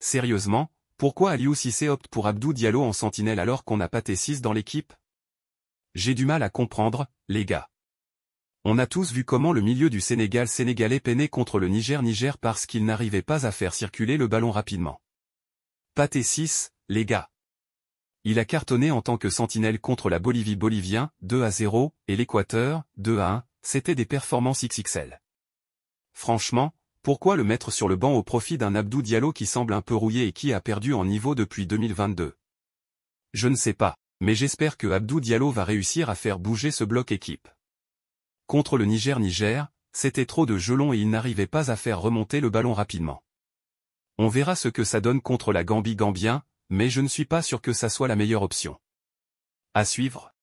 Sérieusement, pourquoi Aliou Cissé opte pour Abdou Diallo en sentinelle alors qu'on a pas T6 dans l'équipe J'ai du mal à comprendre, les gars. On a tous vu comment le milieu du Sénégal sénégalais peinait contre le Niger-Niger parce qu'il n'arrivait pas à faire circuler le ballon rapidement. Pas T6, les gars. Il a cartonné en tant que sentinelle contre la Bolivie bolivien, 2 à 0, et l'Équateur, 2 à 1, c'était des performances XXL. Franchement, pourquoi le mettre sur le banc au profit d'un Abdou Diallo qui semble un peu rouillé et qui a perdu en niveau depuis 2022 Je ne sais pas, mais j'espère que Abdou Diallo va réussir à faire bouger ce bloc équipe. Contre le Niger-Niger, c'était trop de gelons et il n'arrivait pas à faire remonter le ballon rapidement. On verra ce que ça donne contre la Gambie-Gambien, mais je ne suis pas sûr que ça soit la meilleure option. À suivre.